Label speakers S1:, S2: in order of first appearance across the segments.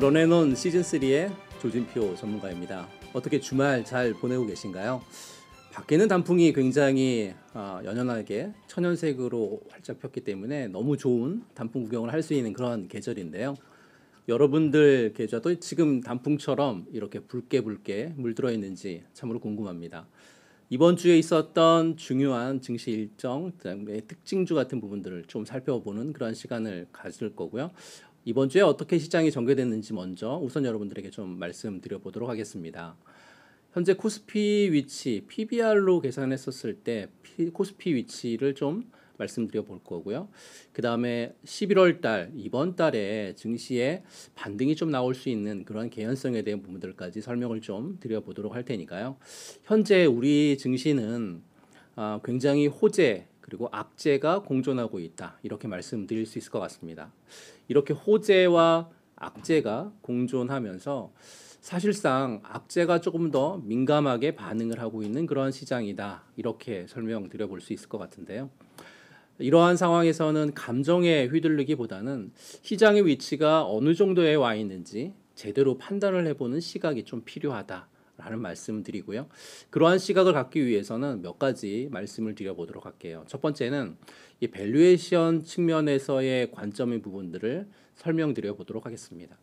S1: 런앤온 시즌3의 조진표 전문가입니다. 어떻게 주말 잘 보내고 계신가요? 밖에는 단풍이 굉장히 아, 연연하게 천연색으로 활짝 폈기 때문에 너무 좋은 단풍 구경을 할 수 있는 그런 계절인데요. 여러분들 계좌도 지금 단풍처럼 이렇게 붉게 붉게 물들어 있는지 참으로 궁금합니다. 이번 주에 있었던 중요한 증시 일정, 특징주 같은 부분들을 좀 살펴보는 그런 시간을 가질 거고요. 이번 주에 어떻게 시장이 전개됐는지 먼저 우선 여러분들에게 좀 말씀드려 보도록 하겠습니다. 현재 코스피 위치 PBR로 계산했었을 때 코스피 위치를 좀 말씀드려 볼 거고요. 그 다음에 11월 달 이번 달에 증시에 반등이 좀 나올 수 있는 그런 개연성에 대한 부분들까지 설명을 좀 드려 보도록 할 테니까요. 현재 우리 증시는 아, 굉장히 호재 그리고 악재가 공존하고 있다. 이렇게 말씀드릴 수 있을 것 같습니다. 이렇게 호재와 악재가 공존하면서 사실상 악재가 조금 더 민감하게 반응을 하고 있는 그런 시장이다. 이렇게 설명드려 볼수 있을 것 같은데요. 이러한 상황에서는 감정에 휘둘르기보다는 시장의 위치가 어느 정도에 와 있는지 제대로 판단을 해보는 시각이 좀 필요하다. 라는 말씀을 드리고요. 그러한 시각을 갖기 위해서는 몇 가지 말씀을 드려보도록 할게요. 첫 번째는 이 밸류에이션 측면에서의 관점의 부분들을 설명드려 보도록 하겠습니다.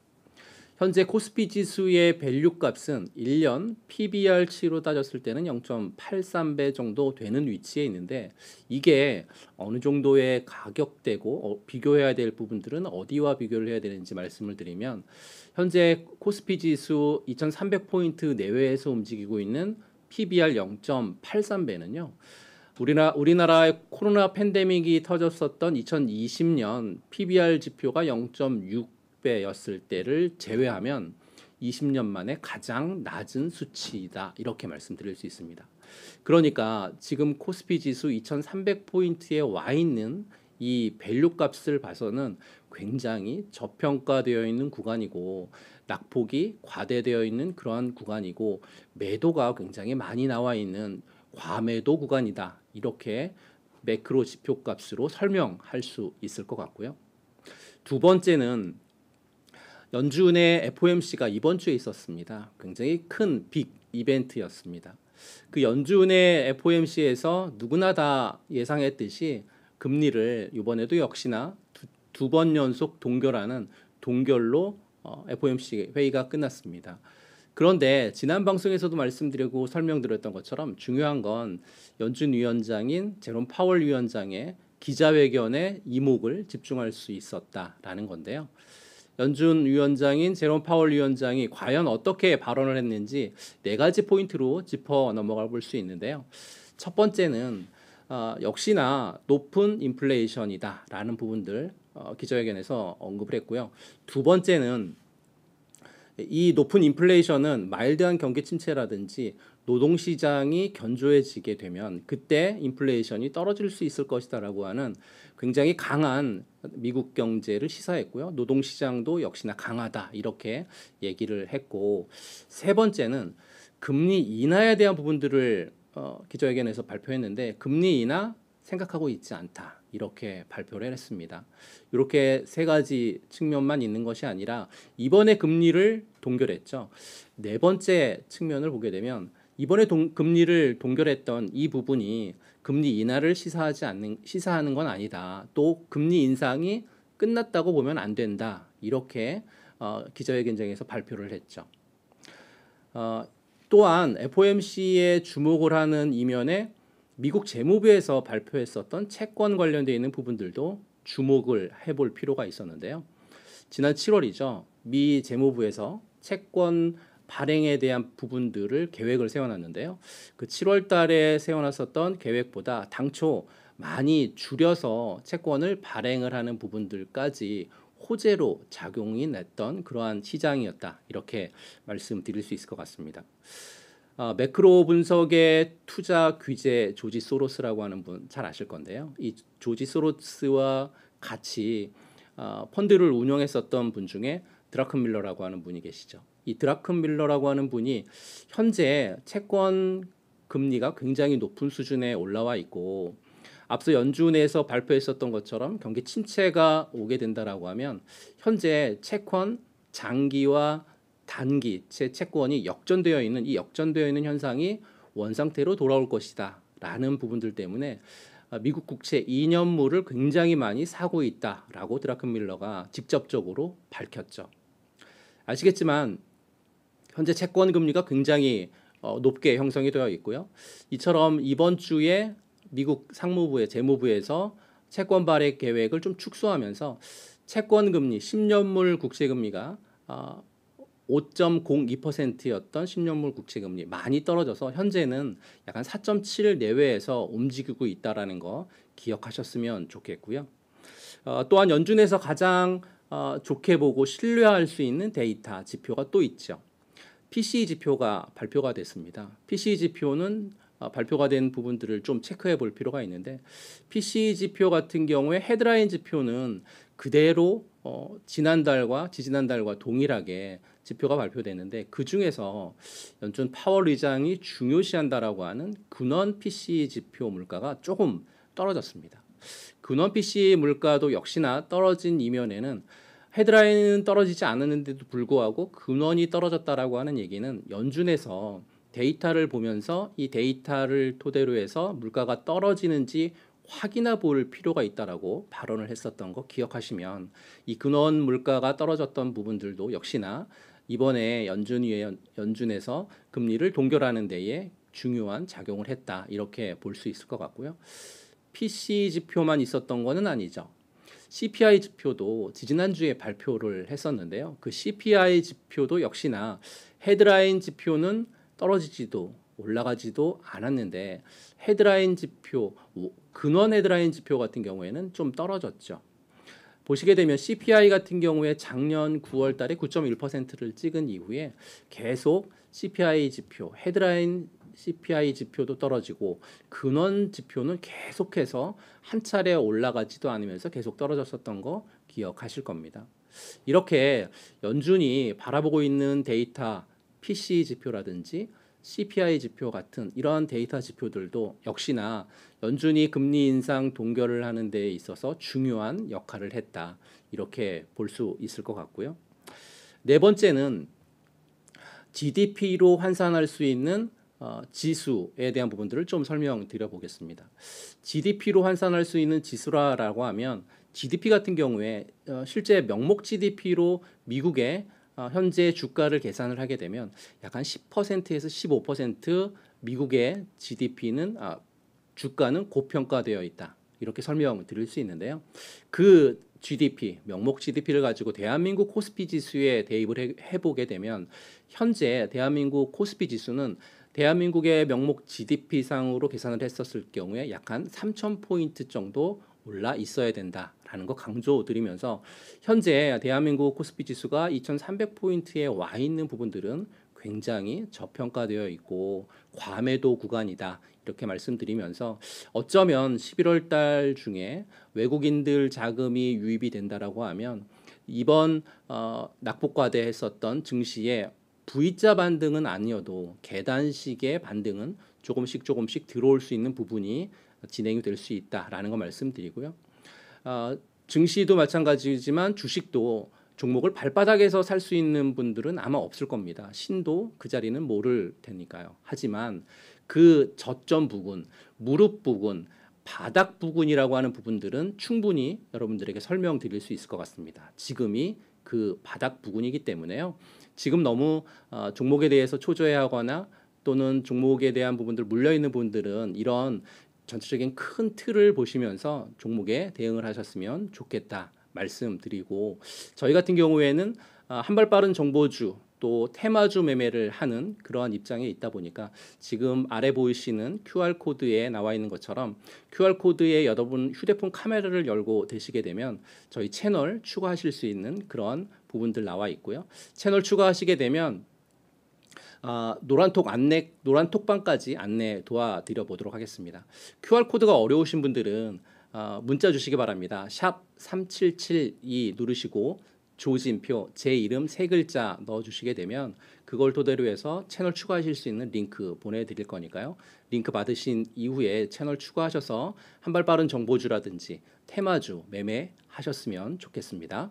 S1: 현재 코스피 지수의 밸류 값은 1년 PBR치로 따졌을 때는 0.83배 정도 되는 위치에 있는데 이게 어느 정도의 가격대고 어, 비교해야 될 부분들은 어디와 비교를 해야 되는지 말씀을 드리면 현재 코스피 지수 2300포인트 내외에서 움직이고 있는 PBR 0.83배는요. 우리나, 우리나라의 코로나 팬데믹이 터졌었던 2020년 PBR 지표가 0.6 6배였을 때를 제외하면 20년 만에 가장 낮은 수치이다. 이렇게 말씀드릴 수 있습니다. 그러니까 지금 코스피 지수 2300포인트에 와 있는 이 밸류 값을 봐서는 굉장히 저평가되어 있는 구간이고 낙폭이 과대되어 있는 그러한 구간이고 매도가 굉장히 많이 나와 있는 과매도 구간이다. 이렇게 매크로 지표 값으로 설명할 수 있을 것 같고요. 두 번째는 연준의 FOMC가 이번 주에 있었습니다. 굉장히 큰 빅 이벤트였습니다. 그 연준의 FOMC에서 누구나 다 예상했듯이 금리를 이번에도 역시나 두 번 연속 동결하는 동결로 어, FOMC 회의가 끝났습니다. 그런데 지난 방송에서도 말씀드리고 설명드렸던 것처럼 중요한 건 연준 위원장인 제롬 파월 위원장의 기자회견에 이목을 집중할 수 있었다라는 건데요. 연준 위원장인 제롬 파월 위원장이 과연 어떻게 발언을 했는지 네 가지 포인트로 짚어 넘어가 볼 수 있는데요. 첫 번째는 어, 역시나 높은 인플레이션이다라는 부분들 어, 기자회견에서 언급을 했고요. 두 번째는 이 높은 인플레이션은 마일드한 경기 침체라든지 노동 시장이 견조해지게 되면 그때 인플레이션이 떨어질 수 있을 것이다라고 하는 굉장히 강한 미국 경제를 시사했고요. 노동 시장도 역시나 강하다 이렇게 얘기를 했고 세 번째는 금리 인하에 대한 부분들을 어, 기자회견에서 발표했는데 금리 인하 생각하고 있지 않다. 이렇게 발표를 했습니다. 이렇게 세 가지 측면만 있는 것이 아니라 이번에 금리를 동결했죠. 네 번째 측면을 보게 되면 이번에 동, 금리를 동결했던 이 부분이 금리 인하를 시사하지 않는 시사하는 건 아니다. 또 금리 인상이 끝났다고 보면 안 된다. 이렇게 어, 기자회견장에서 발표를 했죠. 어, 또한 FOMC에 주목을 하는 이면에 미국 재무부에서 발표했었던 채권 관련되어 있는 부분들도 주목을 해볼 필요가 있었는데요. 지난 7월이죠. 미 재무부에서 채권 발행에 대한 부분들을 계획을 세워놨는데요. 그 7월 달에 세워놨었던 계획보다 당초 많이 줄여서 채권을 발행을 하는 부분들까지 호재로 작용이 냈던 그러한 시장이었다. 이렇게 말씀드릴 수 있을 것 같습니다. 어, 매크로 분석의 투자 규제 조지 소로스라고 하는 분 잘 아실 건데요. 이 조지 소로스와 같이 어, 펀드를 운영했었던 분 중에 드라큰 밀러라고 하는 분이 계시죠. 이 드라큰 밀러라고 하는 분이 현재 채권 금리가 굉장히 높은 수준에 올라와 있고 앞서 연준에서 발표했었던 것처럼 경기 침체가 오게 된다라고 하면 현재 채권 장기와 단기 채 채권이 역전되어 있는 이 역전되어 있는 현상이 원 상태로 돌아올 것이다라는 부분들 때문에 어, 미국 국채 2년물을 굉장히 많이 사고 있다라고 드라큰밀러가 직접적으로 밝혔죠. 아시겠지만 현재 채권 금리가 굉장히 어, 높게 형성이 되어 있고요. 이처럼 이번 주에 미국 상무부의 재무부에서 채권 발행 계획을 좀 축소하면서 채권 금리 10년물 국채 금리가 어, 5.02%였던 10년물 국채 금리 많이 떨어져서 현재는 약간 4.7 내외에서 움직이고 있다라는 거 기억하셨으면 좋겠고요. 어, 또한 연준에서 가장 어, 좋게 보고 신뢰할 수 있는 데이터 지표가 또 있죠. p c 지표가 발표가 됐습니다. p c 지표는 어, 발표가 된 부분들을 좀 체크해 볼 필요가 있는데 p c 지표 같은 경우에 헤드라인 지표는 그대로 어, 지난달과 지지난달과 동일하게 지표가 발표되는데 그 중에서 연준 파월 의장이 중요시한다라고 하는 근원 PC 지표 물가가 조금 떨어졌습니다. 근원 PC 물가도 역시나 떨어진 이면에는 헤드라인은 떨어지지 않았는데도 불구하고 근원이 떨어졌다라고 하는 얘기는 연준에서 데이터를 보면서 이 데이터를 토대로 해서 물가가 떨어지는지 확인해 볼 필요가 있다라고 발언을 했었던 거 기억하시면 이 근원 물가가 떨어졌던 부분들도 역시나 이번에 연준위의 연준에서 금리를 동결하는 데에 중요한 작용을 했다 이렇게 볼 수 있을 것 같고요. PC 지표만 있었던 것은 아니죠. CPI 지표도 지난주에 발표를 했었는데요. 그 CPI 지표도 역시나 헤드라인 지표는 떨어지지도 올라가지도 않았는데 헤드라인 지표 근원 헤드라인 지표 같은 경우에는 좀 떨어졌죠. 보시게 되면 CPI 같은 경우에 작년 9월 달에 9.1%를 찍은 이후에 계속 CPI 지표, 헤드라인 CPI 지표도 떨어지고 근원 지표는 계속해서 한 차례 올라가지도 않으면서 계속 떨어졌었던 거 기억하실 겁니다. 이렇게 연준이 바라보고 있는 데이터 PC 지표라든지 CPI 지표 같은 이러한 데이터 지표들도 역시나 연준이 금리 인상 동결을 하는 데 있어서 중요한 역할을 했다. 이렇게 볼 수 있을 것 같고요. 네 번째는 GDP로 환산할 수 있는 어, 지수에 대한 부분들을 좀 설명드려 보겠습니다. GDP로 환산할 수 있는 지수라고 하면 GDP 같은 경우에 어, 실제 명목 GDP로 미국의 어, 현재 주가를 계산을 하게 되면 약간 10%에서 15% 미국의 GDP는 아, 주가는 고평가되어 있다. 이렇게 설명을 드릴 수 있는데요. 그 GDP, 명목 GDP를 가지고 대한민국 코스피 지수에 대입을 해, 보게 되면 현재 대한민국 코스피 지수는 대한민국의 명목 GDP상으로 계산을 했었을 경우에 약한 3,000포인트 정도 올라 있어야 된다. 라는거 강조드리면서 현재 대한민국 코스피 지수가 2,300포인트에 와 있는 부분들은 굉장히 저평가되어 있고 과매도 구간이다 이렇게 말씀드리면서 어쩌면 11월 달 중에 외국인들 자금이 유입이 된다라고 하면 이번 어, 낙폭과대 했었던 증시의 V자 반등은 아니어도 계단식의 반등은 조금씩 조금씩 들어올 수 있는 부분이 진행이 될 수 있다라는 거 말씀드리고요. 어, 증시도 마찬가지지만 주식도 종목을 발바닥에서 살 수 있는 분들은 아마 없을 겁니다. 신도 그 자리는 모를 테니까요. 하지만 그 저점 부근, 무릎 부근, 바닥 부근이라고 하는 부분들은 충분히 여러분들에게 설명드릴 수 있을 것 같습니다. 지금이 그 바닥 부근이기 때문에요. 지금 너무 어, 종목에 대해서 초조해하거나 또는 종목에 대한 부분들 물려 있는 분들은 이런 전체적인 큰 틀을 보시면서 종목에 대응을 하셨으면 좋겠다 말씀드리고 저희 같은 경우에는 아, 한발 빠른 정보주 또 테마주 매매를 하는 그러한 입장에 있다 보니까 지금 아래 보이시는 QR 코드에 나와 있는 것처럼 QR 코드에 여러분 휴대폰 카메라를 열고 되시게 되면 저희 채널 추가하실 수 있는 그런 부분들 나와 있고요. 채널 추가하시게 되면 아, 노란톡 안내 노란톡방까지 안내 도와드려 보도록 하겠습니다. QR 코드가 어려우신 분들은 아, 문자 주시기 바랍니다. 샵 3772 누르시고 조진표 제 이름 세 글자 넣어 주시게 되면 그걸 토대로 해서 채널 추가하실 수 있는 링크 보내 드릴 거니까요. 링크 받으신 이후에 채널 추가하셔서 한발 빠른 정보주라든지 테마주 매매 하셨으면 좋겠습니다.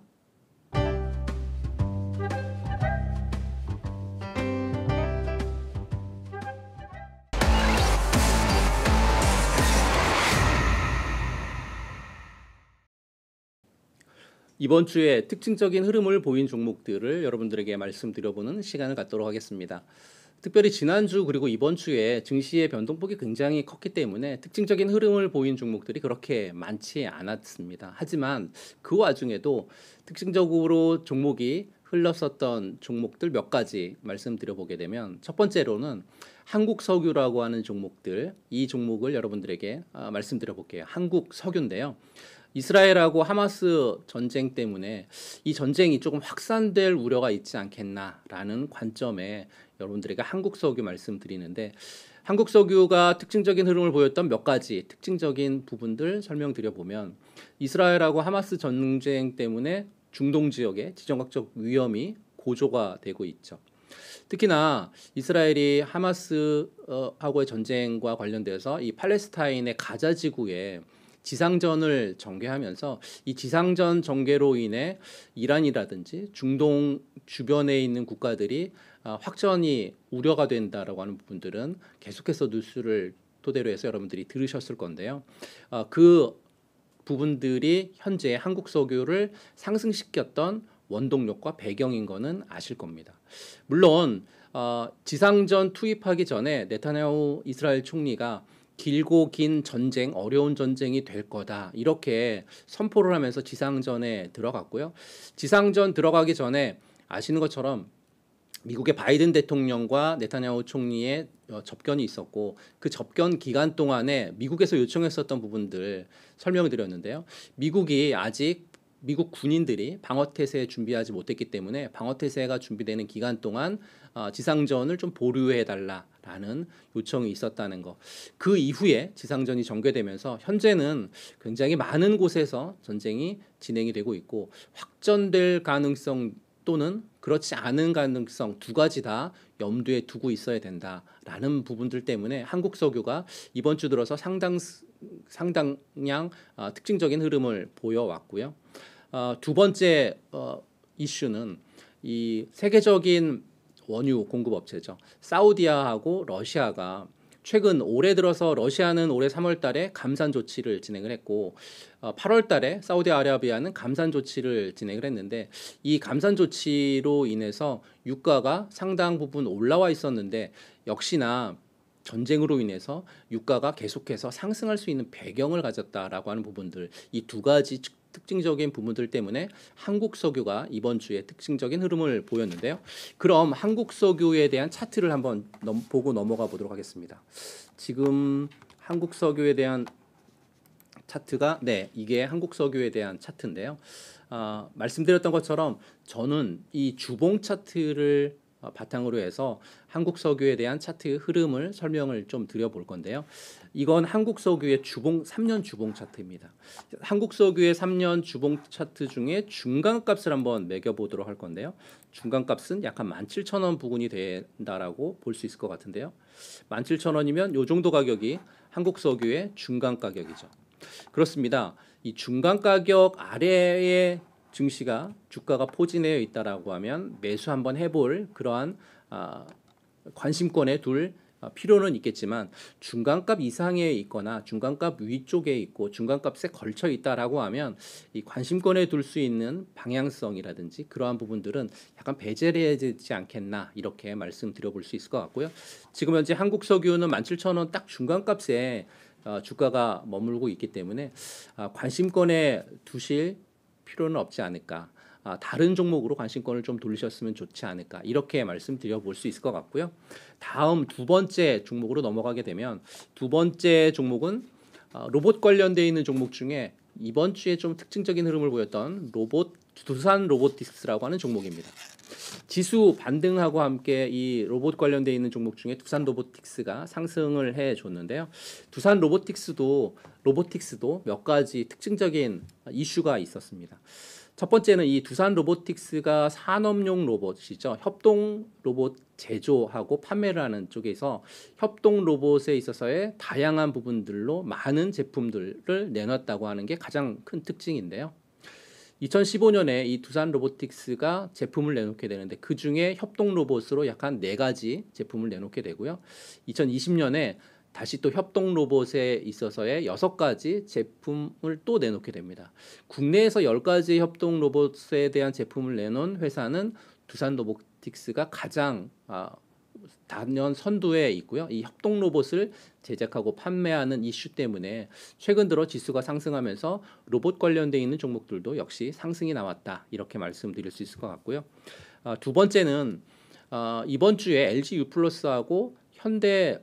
S1: 이번 주에 특징적인 흐름을 보인 종목들을 여러분들에게 말씀드려보는 시간을 갖도록 하겠습니다. 특별히 지난주 그리고 이번 주에 증시의 변동폭이 굉장히 컸기 때문에 특징적인 흐름을 보인 종목들이 그렇게 많지 않았습니다. 하지만 그 와중에도 특징적으로 종목이 흘렀었던 종목들 몇 가지 말씀드려 보게 되면 첫 번째로는 한국 석유라고 하는 종목들 이 종목을 여러분들에게 아, 말씀드려 볼게요. 한국 석유인데요. 이스라엘하고 하마스 전쟁 때문에 이 전쟁이 조금 확산될 우려가 있지 않겠나라는 관점에 여러분들에게 한국 석유 말씀드리는데 한국 석유가 특징적인 흐름을 보였던 몇 가지 특징적인 부분들 설명드려 보면 이스라엘하고 하마스 전쟁 때문에 중동 지역에 지정학적 위험이 고조가 되고 있죠. 특히나 이스라엘이 하마스하고의 전쟁과 관련돼서 이 팔레스타인의 가자 지구에 지상전을 전개하면서 이 지상전 전개로 인해 이란이라든지 중동 주변에 있는 국가들이 아, 확전이 우려가 된다라고 하는 부분들은 계속해서 뉴스를 토대로 해서 여러분들이 들으셨을 건데요. 아, 그 부분들이 현재 한국 석유를 상승시켰던 원동력과 배경인 것은 아실 겁니다. 물론 아, 지상전 투입하기 전에 네타냐후 이스라엘 총리가 길고 긴 전쟁, 어려운 전쟁이 될 거다. 이렇게 선포를 하면서 지상전에 들어갔고요. 지상전 들어가기 전에 아시는 것처럼 미국의 바이든 대통령과 네타냐후 총리의 어, 접견이 있었고 그 접견 기간 동안에 미국에서 요청했었던 부분들 설명을 드렸는데요. 미국이 아직 미국 군인들이 방어태세 에 준비하지 못했기 때문에 방어태세가 준비되는 기간 동안 어, 지상전을 좀 보류해달라. 라는 요청이 있었다는 것. 그 이후에 지상전이 전개되면서 현재는 굉장히 많은 곳에서 전쟁이 진행이 되고 있고 확전될 가능성 또는 그렇지 않은 가능성 두 가지 다 염두에 두고 있어야 된다라는 부분들 때문에 한국 석유가 이번 주 들어서 상당 상당량 어, 특징적인 흐름을 보여왔고요. 어, 두 번째 어, 이슈는 이 세계적인 원유 공급 업체죠. 사우디아하고 러시아가 최근 올해 들어서 러시아는 올해 3월 달에 감산 조치를 진행을 했고 8월 어, 달에 사우디아라비아는 감산 조치를 진행을 했는데 이 감산 조치로 인해서 유가가 상당 부분 올라와 있었는데 역시나 전쟁으로 인해서 유가가 계속해서 상승할 수 있는 배경을 가졌다라고 하는 부분들 이 두 가지 측 특징적인 부분들 때문에 한국 석유가 이번 주에 특징적인 흐름을 보였는데요. 그럼 한국 석유에 대한 차트를 한번 넘, 보고 넘어가 보도록 하겠습니다. 지금 한국 석유에 대한 차트가 네 이게 한국 석유에 대한 차트인데요. 아, 말씀드렸던 것처럼 저는 이 주봉 차트를 어, 바탕으로 해서 한국 석유에 대한 차트 흐름을 설명을 좀 드려볼 건데요. 이건 한국 석유의 주봉 3년 주봉 차트입니다. 한국 석유의 3년 주봉 차트 중에 중간값을 한번 매겨보도록 할 건데요. 중간값은 약한 17,000원 부근이 된다라고 볼 수 있을 것 같은데요. 17,000원이면 요 정도 가격이 한국 석유의 중간 가격이죠. 그렇습니다. 이 중간 가격 아래에 증시가 주가가 포진되어 있다라고 하면 매수 한번 해볼 그러한 아, 관심권에 둘 아, 필요는 있겠지만 중간값 이상에 있거나 중간값 위쪽에 있고 중간값에 걸쳐 있다라고 하면 이 관심권에 둘 수 있는 방향성이라든지 그러한 부분들은 약간 배제되지 않겠나 이렇게 말씀드려볼 수 있을 것 같고요. 지금 현재 한국 석유는 17,000원 딱 중간값에 어, 주가가 머물고 있기 때문에 아, 관심권에 두실 필요는 없지 않을까. 아, 다른 종목으로 관심권을 좀 돌리셨으면 좋지 않을까 이렇게 말씀드려 볼 수 있을 것 같고요. 다음 두 번째 종목으로 넘어가게 되면 두 번째 종목은 아, 로봇 관련돼 있는 종목 중에 이번 주에 좀 특징적인 흐름을 보였던 로봇 두산 로보틱스라고 하는 종목입니다. 지수 반등하고 함께 이 로봇 관련돼 있는 종목 중에 두산 로보틱스가 상승을 해 줬는데요. 두산 로보틱스도 로보틱스도 몇 가지 특징적인 이슈가 있었습니다. 첫 번째는 이 두산 로보틱스가 산업용 로봇이죠. 협동 로봇 제조하고 판매를 하는 쪽에서 협동 로봇에 있어서의 다양한 부분들로 많은 제품들을 내놨다고 하는 게 가장 큰 특징인데요. 2015년에 이 두산 로보틱스가 제품을 내놓게 되는데 그 중에 협동 로봇으로 약 한 네 가지 제품을 내놓게 되고요. 2020년에 다시 또 협동 로봇에 있어서의 여섯 가지 제품을 또 내놓게 됩니다. 국내에서 열 가지 협동 로봇에 대한 제품을 내놓은 회사는 두산 로보틱스가 가장 아, 단연 선두에 있고요. 이 협동 로봇을 제작하고 판매하는 이슈 때문에 최근 들어 지수가 상승하면서 로봇 관련돼 있는 종목들도 역시 상승이 나왔다 이렇게 말씀드릴 수 있을 것 같고요. 아, 두 번째는 아, 이번 주에 LG U+하고 현대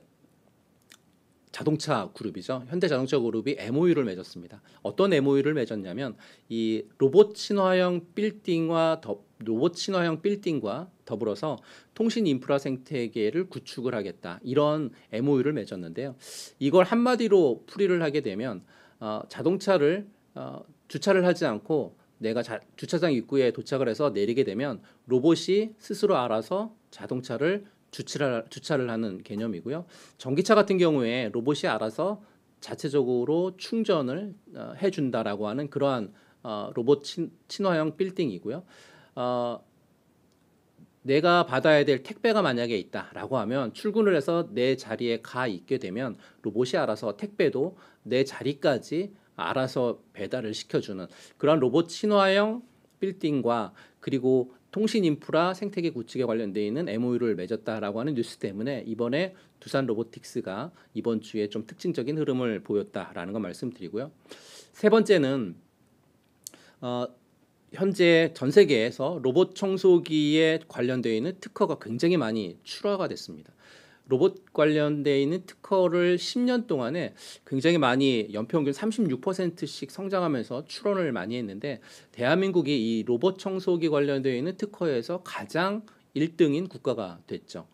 S1: 자동차 그룹이죠. 현대자동차 그룹이 MOU를 맺었습니다. 어떤 MOU를 맺었냐면 이 로봇 친화형 빌딩과 더 로봇 그 친화형 빌딩과 더불어서 통신 인프라 생태계를 구축을 하겠다 이런 MOU를 맺었는데요. 이걸 한마디로 풀이를 하게 되면 어, 자동차를 어, 주차를 하지 않고 내가 자, 주차장 입구에 도착을 해서 내리게 되면 로봇이 스스로 알아서 자동차를 주차를, 주차를 하는 개념이고요. 전기차 같은 경우에 로봇이 알아서 자체적으로 충전을 어, 해준다라고 하는 그러한 어, 로봇 친, 친화형 빌딩이고요. 어, 내가 받아야 될 택배가 만약에 있다라고 하면 출근을 해서 내 자리에 가 있게 되면 로봇이 알아서 택배도 내 자리까지 알아서 배달을 시켜주는 그런 로봇 친화형 빌딩과 그리고 통신 인프라 생태계 구축에 관련되어 있는 MOU를 맺었다라고 하는 뉴스 때문에 이번에 두산 로보틱스가 이번 주에 좀 특징적인 흐름을 보였다라는 걸 말씀드리고요. 세 번째는 어, 현재 전 세계에서 로봇 청소기에 관련되어 있는 특허가 굉장히 많이 출하가 됐습니다. 로봇 관련되어 있는 특허를 10년 동안에 굉장히 많이 연평균 36%씩 성장하면서 출원을 많이 했는데 대한민국이 이 로봇 청소기 관련되어 있는 특허에서 가장 1등인 국가가 됐죠.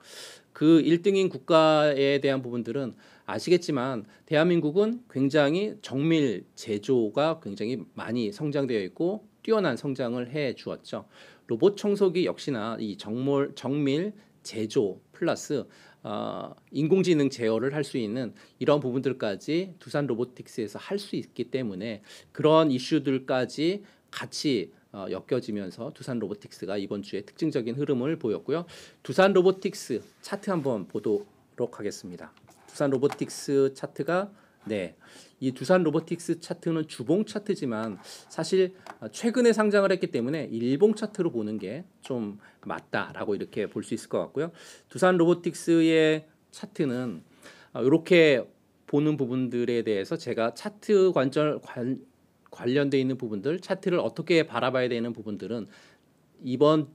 S1: 그 1등인 국가에 대한 부분들은 아시겠지만 대한민국은 굉장히 정밀 제조가 굉장히 많이 성장되어 있고 뛰어난 성장을 해 주었죠. 로봇 청소기 역시나 이 정몰, 정밀 제조 플러스 어, 인공지능 제어를 할 수 있는 이런 부분들까지 두산 로보틱스에서 할 수 있기 때문에 그런 이슈들까지 같이 어, 엮여지면서 두산 로보틱스가 이번 주에 특징적인 흐름을 보였고요. 두산 로보틱스 차트 한번 보도록 하겠습니다. 두산 로보틱스 차트가 네. 이 두산 로보틱스 차트는 주봉 차트지만 사실 최근에 상장을 했기 때문에 일봉 차트로 보는 게 좀 맞다라고 이렇게 볼 수 있을 것 같고요. 두산 로보틱스의 차트는 이렇게 보는 부분들에 대해서 제가 차트 관절 관, 관련돼 있는 부분들, 차트를 어떻게 바라봐야 되는 부분들은 이번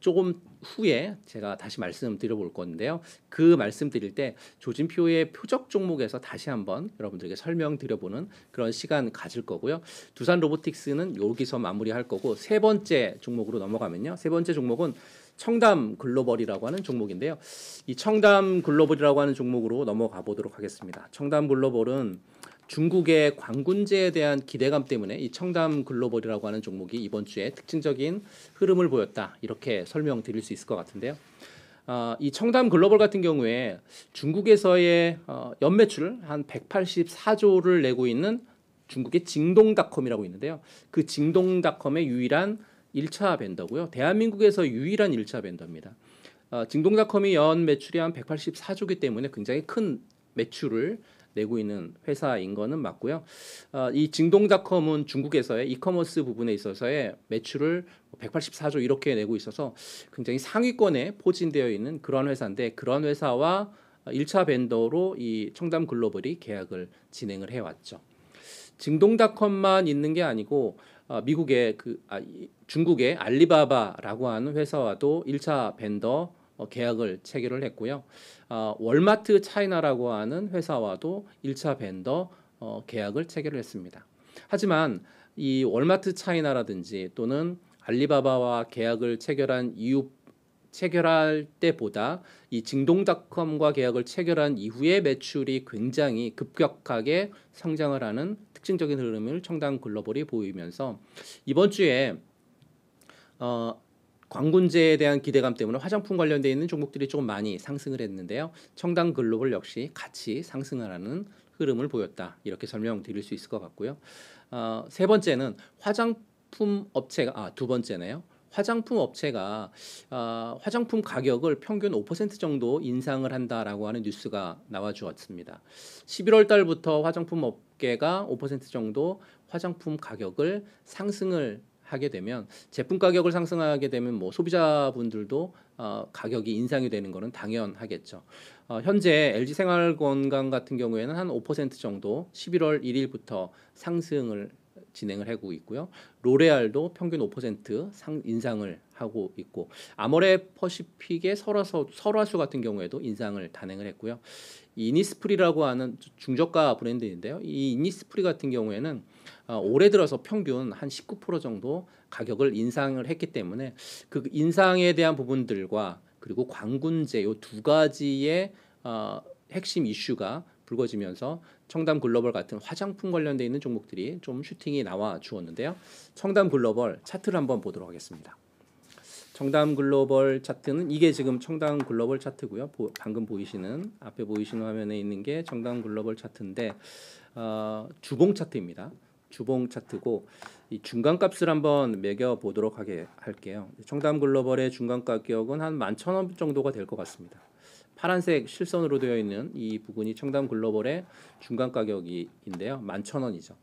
S1: 조금 후에 제가 다시 말씀드려볼 건데요. 그 말씀드릴 때 조진표의 표적 종목에서 다시 한번 여러분들에게 설명드려보는 그런 시간 가질 거고요. 두산 로보틱스는 여기서 마무리할 거고 세 번째 종목으로 넘어가면요. 세 번째 종목은 청담 글로벌이라고 하는 종목인데요. 이 청담 글로벌이라고 하는 종목으로 넘어가 보도록 하겠습니다. 청담 글로벌은 중국의 광군제에 대한 기대감 때문에 이 청담 글로벌이라고 하는 종목이 이번 주에 특징적인 흐름을 보였다 이렇게 설명드릴 수 있을 것 같은데요. 어, 이 청담 글로벌 같은 경우에 중국에서의 어, 연매출 한 184조를 내고 있는 중국의 징동닷컴이라고 있는데요. 그 징동닷컴의 유일한 1차 벤더고요. 대한민국에서 유일한 1차 벤더입니다. 어, 징동닷컴이 연 매출이 한 184조기 때문에 굉장히 큰 매출을 내고 있는 회사인 거는 맞고요. 어, 이 징동닷컴은 중국에서의 이커머스 부분에 있어서의 매출을 184조 뭐 이렇게 내고 있어서 굉장히 상위권에 포진되어 있는 그런 회사인데 그런 회사와 1차 벤더로 이 청담 글로벌이 계약을 진행을 해왔죠. 징동닷컴만 있는 게 아니고 어, 미국의 그 아, 중국의 알리바바라고 하는 회사와도 1차 벤더 어, 계약을 체결을 했고요. 아, 월마트 차이나라고 하는 회사와도 1차 벤더 어, 계약을 체결을 했습니다. 하지만 이 월마트 차이나라든지 또는 알리바바와 계약을 체결한 이후 체결할 때보다 이 징동닷컴과 계약을 체결한 이후에 매출이 굉장히 급격하게 성장을 하는 특징적인 흐름을 청당 글로벌이 보이면서 이번 주에 어, 광군제에 대한 기대감 때문에 화장품 관련돼 있는 종목들이 조금 많이 상승을 했는데요. 청당 글로벌 역시 같이 상승하는 흐름을 보였다. 이렇게 설명드릴 수 있을 것 같고요. 어, 세 번째는 화장품 업체가 아, 두 번째네요. 화장품 업체가 어, 화장품 가격을 평균 5% 정도 인상을 한다라고 하는 뉴스가 나와 주었습니다. 11월 달부터 화장품 업계가 5% 정도 화장품 가격을 상승을 하게 되면 제품 가격을 상승하게 되면 뭐 소비자분들도 어, 가격이 인상이 되는 것은 당연하겠죠. 어, 현재 LG 생활건강 같은 경우에는 한 5% 정도 11월 1일부터 상승을 진행을 하고 있고요. 로레알도 평균 5% 상, 인상을 하고 있고 아모레 퍼시픽의 설화수, 같은 경우에도 인상을 단행을 했고요. 이니스프리라고 하는 중저가 브랜드인데요. 이 이니스프리 같은 경우에는 어, 올해 들어서 평균 한 19% 정도 가격을 인상을 했기 때문에 그 인상에 대한 부분들과 그리고 광군제 요 두 가지의 어, 핵심 이슈가 불거지면서 청담 글로벌 같은 화장품 관련돼 있는 종목들이 좀 슈팅이 나와 주었는데요. 청담 글로벌 차트를 한번 보도록 하겠습니다. 청담 글로벌 차트는 이게 지금 청담 글로벌 차트고요. 보, 방금 보이시는 앞에 보이시는 화면에 있는 게 청담 글로벌 차트인데 어, 주봉 차트입니다. 주봉 차트고 이 중간값을 한번 매겨 보도록 하게 할게요. 청담 글로벌의 중간 가격은 한 11,000원 정도가 될 것 같습니다. 파란색 실선으로 되어 있는 이 부분이 청담 글로벌의 중간 가격인데요. 11,000원이죠.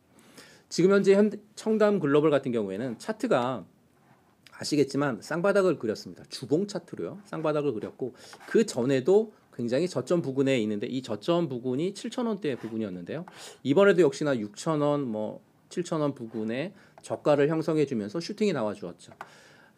S1: 지금 현재 청담 글로벌 같은 경우에는 차트가 아시겠지만 쌍바닥을 그렸습니다. 주봉 차트로요. 쌍바닥을 그렸고 그 전에도 굉장히 저점 부근에 있는데 이 저점 부근이 7,000원대 부근이었는데요. 이번에도 역시나 6,000원 뭐 7,000원 부근에 저가를 형성해 주면서 슈팅이 나와 주었죠.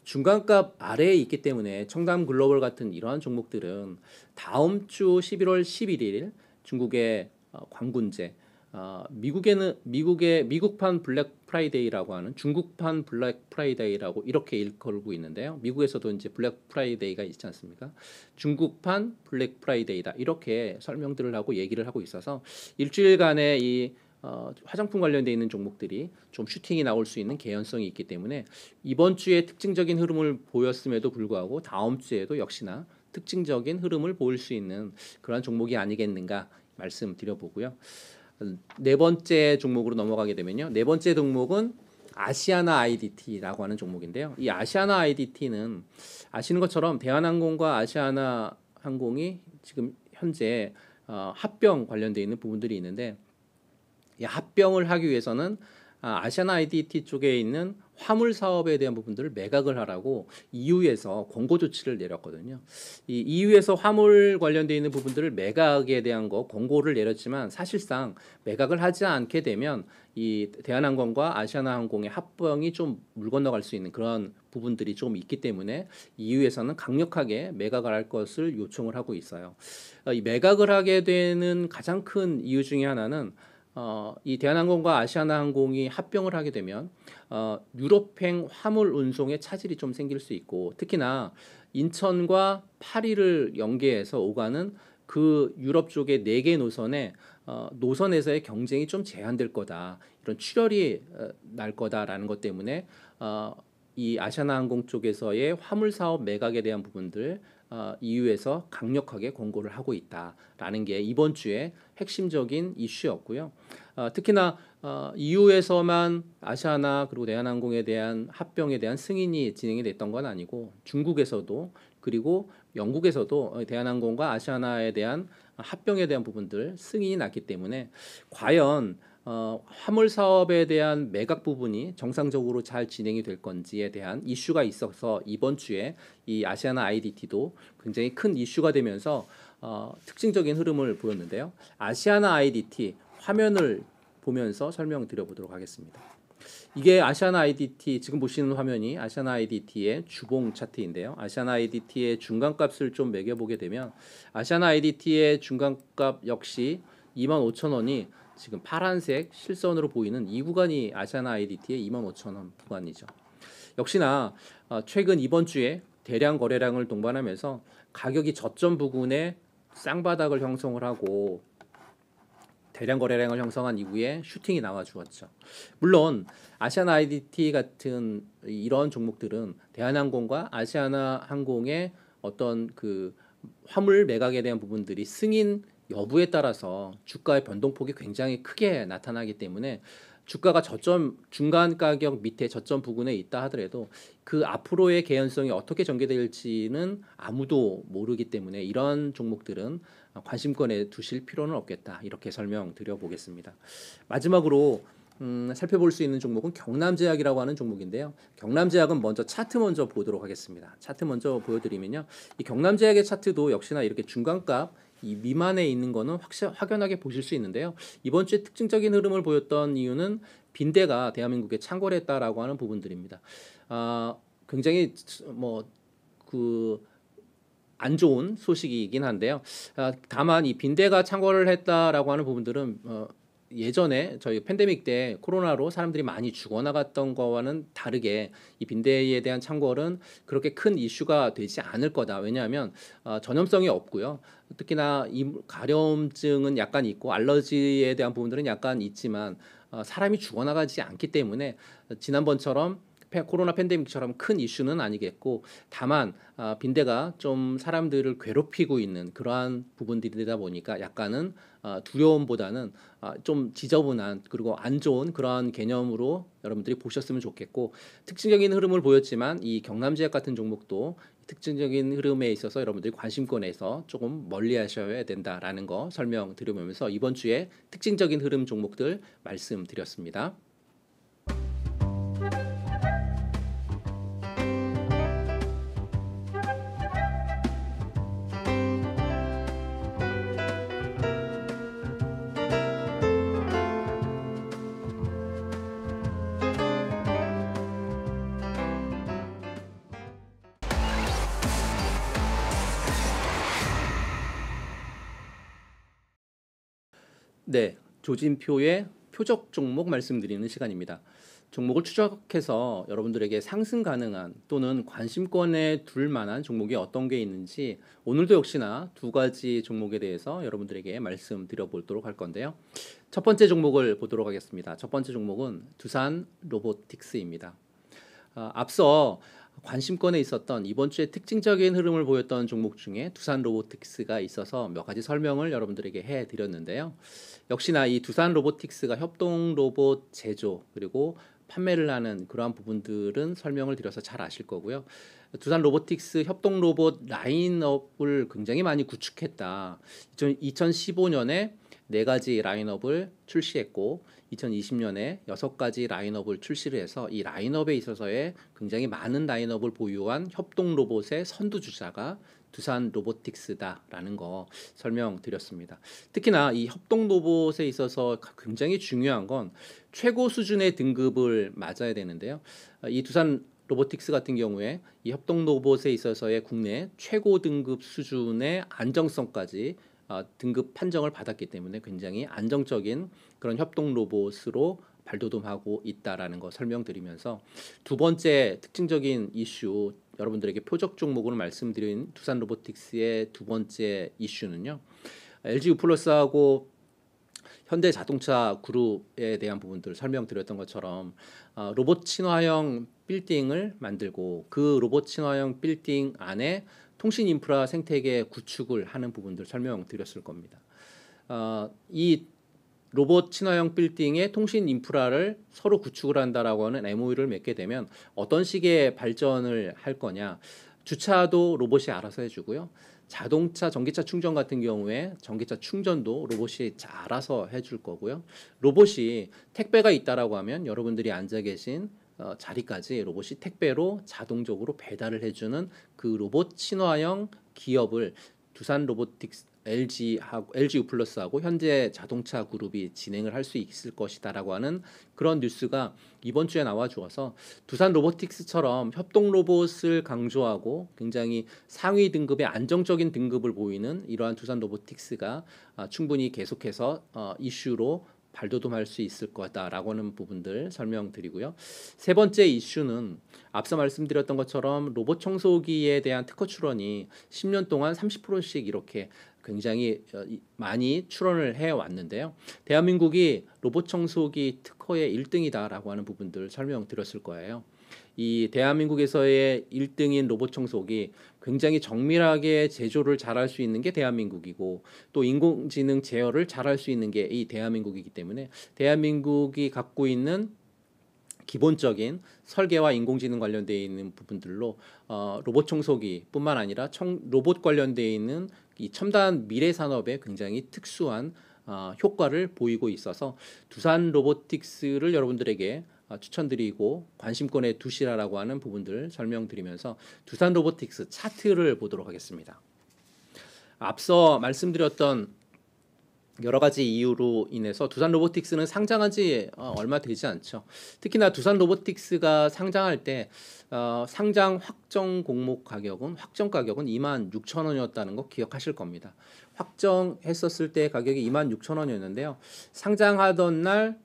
S1: 중간값 아래에 있기 때문에 청담 글로벌 같은 이러한 종목들은 다음 주 11월 11일 중국의 어, 광군제 어, 미국에는 미국의 미국판 블랙 프라이데이라고 하는 중국판 블랙 프라이데이라고 이렇게 일컬고 있는데요. 미국에서도 이제 블랙 프라이데이가 있지 않습니까? 중국판 블랙 프라이데이다 이렇게 설명들을 하고 얘기를 하고 있어서 일주일간의 이 어, 화장품 관련돼 있는 종목들이 좀 슈팅이 나올 수 있는 개연성이 있기 때문에 이번 주에 특징적인 흐름을 보였음에도 불구하고 다음 주에도 역시나 특징적인 흐름을 보일 수 있는 그러한 종목이 아니겠는가 말씀드려보고요. 음, 네 번째 종목으로 넘어가게 되면요. 네 번째 종목은 아시아나 IDT라고 하는 종목인데요. 이 아시아나 IDT는 아시는 것처럼 대한항공과 아시아나 항공이 지금 현재 어, 합병 관련돼 있는 부분들이 있는데 이 합병을 하기 위해서는 아, 아시아나 IDT 쪽에 있는 화물 사업에 대한 부분들을 매각을 하라고 EU에서 권고 조치를 내렸거든요. 이 EU에서 화물 관련돼 있는 부분들을 매각에 대한 거 권고를 내렸지만 사실상 매각을 하지 않게 되면 이 대한항공과 아시아나항공의 합병이 좀 물 건너갈 수 있는 그런 부분들이 좀 있기 때문에 EU에서는 강력하게 매각을 할 것을 요청을 하고 있어요. 어, 이 매각을 하게 되는 가장 큰 이유 중에 하나는 어, 이 대한항공과 아시아나항공이 합병을 하게 되면 어, 유럽행 화물 운송에 차질이 좀 생길 수 있고 특히나 인천과 파리를 연계해서 오가는 그 유럽 쪽의 네 개 노선에 어, 노선에서의 경쟁이 좀 제한될 거다 이런 출혈이 어, 날 거다라는 것 때문에 어, 이 아시아나항공 쪽에서의 화물 사업 매각에 대한 부분들 어, EU에서 강력하게 권고를 하고 있다라는 게 이번 주에 핵심적인 이슈였고요. 어, 특히나 어, EU에서만 아시아나 그리고 대한항공에 대한 합병에 대한 승인이 진행이 됐던 건 아니고 중국에서도 그리고 영국에서도 대한항공과 아시아나에 대한 합병에 대한 부분들 승인이 났기 때문에 과연 어, 화물 사업에 대한 매각 부분이 정상적으로 잘 진행이 될 건지에 대한 이슈가 있어서 이번 주에 이 아시아나 IDT도 굉장히 큰 이슈가 되면서 어, 특징적인 흐름을 보였는데요. 아시아나 IDT 화면을 보면서 설명드려 보도록 하겠습니다. 이게 아시아나 IDT 지금 보시는 화면이 아시아나 IDT의 주봉 차트인데요. 아시아나 IDT의 중간값을 좀 매겨 보게 되면 아시아나 IDT의 중간값 역시 25,000원이 지금 파란색 실선으로 보이는 이 구간이 아시아나 IDT의 25,000원 구간이죠. 역시나 어, 최근 이번 주에 대량 거래량을 동반하면서 가격이 저점 부근에 쌍바닥을 형성을 하고 대량 거래량을 형성한 이후에 슈팅이 나와 주었죠. 물론 아시아나 IDT 같은 이런 종목들은 대한항공과 아시아나 항공의 어떤 그 화물 매각에 대한 부분들이 승인 여부에 따라서 주가의 변동폭이 굉장히 크게 나타나기 때문에 주가가 저점 중간 가격 밑에 저점 부근에 있다 하더라도 그 앞으로의 개연성이 어떻게 전개될지는 아무도 모르기 때문에 이런 종목들은 관심권에 두실 필요는 없겠다 이렇게 설명드려 보겠습니다. 마지막으로 음, 살펴볼 수 있는 종목은 경남제약이라고 하는 종목인데요. 경남제약은 먼저 차트 먼저 보도록 하겠습니다. 차트 먼저 보여드리면요. 이 경남제약의 차트도 역시나 이렇게 중간값 이 미만에 있는 거는 확실, 확연하게 보실 수 있는데요. 이번 주에 특징적인 흐름을 보였던 이유는 빈대가 대한민국에 창궐했다라고 하는 부분들입니다. 아, 굉장히 뭐 그 안 좋은 소식이긴 한데요. 아, 다만 이 빈대가 창궐을 했다라고 하는 부분들은 어, 예전에 저희 팬데믹 때 코로나로 사람들이 많이 죽어나갔던 거와는 다르게 이 빈대에 대한 창궐은 그렇게 큰 이슈가 되지 않을 거다. 왜냐하면 어, 전염성이 없고요. 특히나 이 가려움증은 약간 있고 알러지에 대한 부분들은 약간 있지만 어, 사람이 죽어나가지 않기 때문에 지난번처럼 코로나 팬데믹처럼 큰 이슈는 아니겠고 다만 어, 빈대가 좀 사람들을 괴롭히고 있는 그러한 부분들이다 보니까 약간은 어, 두려움보다는 어, 좀 지저분한 그리고 안 좋은 그러한 개념으로 여러분들이 보셨으면 좋겠고 특징적인 흐름을 보였지만 이 경남지역 같은 종목도 특징적인 흐름에 있어서 여러분들이 관심권에서 조금 멀리 하셔야 된다라는 거설명드려보면서 이번 주에 특징적인 흐름 종목들 말씀드렸습니다. 네, 조진표의 표적 종목 말씀드리는 시간입니다. 종목을 추적해서 여러분들에게 상승 가능한 또는 관심권에 둘 만한 종목이 어떤 게 있는지 오늘도 역시나 두 가지 종목에 대해서 여러분들에게 말씀드려보도록 할 건데요. 첫 번째 종목을 보도록 하겠습니다. 첫 번째 종목은 두산 로보틱스입니다. 아, 앞서 관심권에 있었던 이번 주에 특징적인 흐름을 보였던 종목 중에 두산 로보틱스가 있어서 몇 가지 설명을 여러분들에게 해드렸는데요. 역시나 이 두산 로보틱스가 협동 로봇 제조 그리고 판매를 하는 그러한 부분들은 설명을 드려서 잘 아실 거고요. 두산 로보틱스 협동 로봇 라인업을 굉장히 많이 구축했다. 2015년에 네 가지 라인업을 출시했고 2020년에 여섯 가지 라인업을 출시를 해서 이 라인업에 있어서의 굉장히 많은 라인업을 보유한 협동 로봇의 선두주자가 두산 로보틱스다라는 거 설명드렸습니다. 특히나 이 협동 로봇에 있어서 굉장히 중요한 건 최고 수준의 등급을 맞아야 되는데요. 이 두산 로보틱스 같은 경우에 이 협동 로봇에 있어서의 국내 최고 등급 수준의 안정성까지 어, 등급 판정을 받았기 때문에 굉장히 안정적인 그런 협동 로봇으로 발돋움하고 있다라는 거 설명드리면서 두 번째 특징적인 이슈 여러분들에게 표적 종목으로 말씀드린 두산 로보틱스의 두 번째 이슈는요. LG 유플러스하고 현대 자동차 그룹에 대한 부분들 설명드렸던 것처럼 어, 로봇 친화형 빌딩을 만들고 그 로봇 친화형 빌딩 안에 통신 인프라 생태계 구축을 하는 부분들 설명드렸을 겁니다. 어, 이 로봇 친화형 빌딩의 통신 인프라를 서로 구축을 한다라고 하는 MOU를 맺게 되면 어떤 식의 발전을 할 거냐. 주차도 로봇이 알아서 해주고요. 자동차, 전기차 충전 같은 경우에 전기차 충전도 로봇이 알아서 해줄 거고요. 로봇이 택배가 있다라고 하면 여러분들이 앉아 계신 어, 자리까지 로봇이 택배로 자동적으로 배달을 해주는 그 로봇 친화형 기업을 두산 로보틱스 LG하고 LG U+하고 현재 자동차 그룹이 진행을 할 수 있을 것이다라고 하는 그런 뉴스가 이번 주에 나와 주어서 두산 로보틱스처럼 협동 로봇을 강조하고 굉장히 상위 등급의 안정적인 등급을 보이는 이러한 두산 로보틱스가 아, 충분히 계속해서 어, 이슈로 발돋움할 수 있을 거다라고 하는 부분들 설명드리고요. 세 번째 이슈는 앞서 말씀드렸던 것처럼 로봇 청소기에 대한 특허 출원이 10년 동안 30%씩 이렇게 굉장히 어, 많이 출원을 해 왔는데요. 대한민국이 로봇 청소기 특허의 1등이다라고 하는 부분들 설명드렸을 거예요. 이 대한민국에서의 1등인 로봇 청소기 굉장히 정밀하게 제조를 잘할 수 있는 게 대한민국이고 또 인공지능 제어를 잘할 수 있는 게 이 대한민국이기 때문에 대한민국이 갖고 있는 기본적인 설계와 인공지능 관련되어 있는 부분들로 어, 로봇 청소기뿐만 아니라 청, 로봇 관련되어 있는 이 첨단 미래 산업에 굉장히 특수한 어, 효과를 보이고 있어서 두산 로보틱스를 여러분들에게 어, 추천드리고 관심권에 두시라라고 하는 부분들 설명드리면서 두산 로보틱스 차트를 보도록 하겠습니다. 앞서 말씀드렸던 여러 가지 이유로 인해서 두산 로보틱스는 상장한 지 어, 얼마 되지 않죠. 특히나 두산 로보틱스가 상장할 때 어, 상장 확정 공모 가격은 확정 가격은 2만 6천 원이었다는 거 기억하실 겁니다. 확정했었을 때 가격이 2만 6천 원이었는데요. 상장하던 날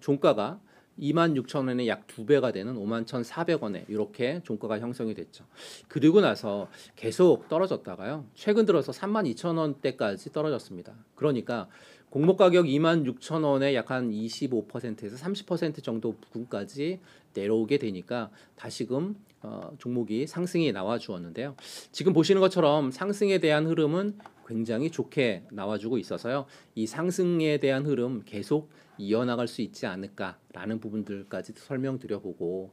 S1: 종가가 26,000원에 약 두배가 되는 51,400원에 이렇게 종가가 형성이 됐죠. 그리고 나서 계속 떨어졌다가요. 최근 들어서 32,000원대까지 떨어졌습니다. 그러니까 공모 가격 26,000원에 약 한 25%에서 30% 정도 부근까지 내려오게 되니까 다시금 어, 종목이 상승이 나와 주었는데요. 지금 보시는 것처럼 상승에 대한 흐름은 굉장히 좋게 나와주고 있어서요. 이 상승에 대한 흐름 계속 이어나갈 수 있지 않을까라는 부분들까지 설명드려보고